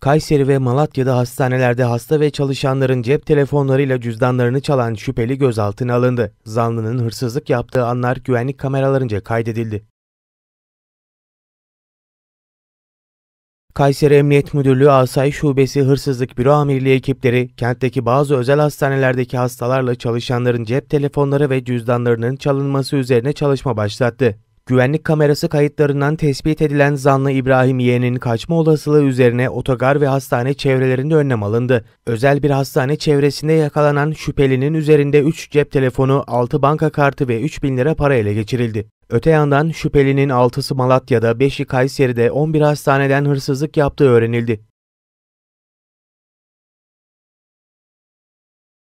Kayseri ve Malatya'da hastanelerde hasta ve çalışanların cep telefonlarıyla cüzdanlarını çalan şüpheli gözaltına alındı. Zanlının hırsızlık yaptığı anlar güvenlik kameralarınca kaydedildi. Kayseri Emniyet Müdürlüğü Asay Şubesi Hırsızlık Büro Amirliği ekipleri kentteki bazı özel hastanelerdeki hastalarla çalışanların cep telefonları ve cüzdanlarının çalınması üzerine çalışma başlattı. Güvenlik kamerası kayıtlarından tespit edilen zanlı İbrahim Yeğen'in kaçma olasılığı üzerine otogar ve hastane çevrelerinde önlem alındı. Özel bir hastane çevresinde yakalanan şüphelinin üzerinde 3 cep telefonu, 6 banka kartı ve 3 bin lira para ele geçirildi. Öte yandan şüphelinin 6'sı Malatya'da, 5'i Kayseri'de 11 hastaneden hırsızlık yaptığı öğrenildi.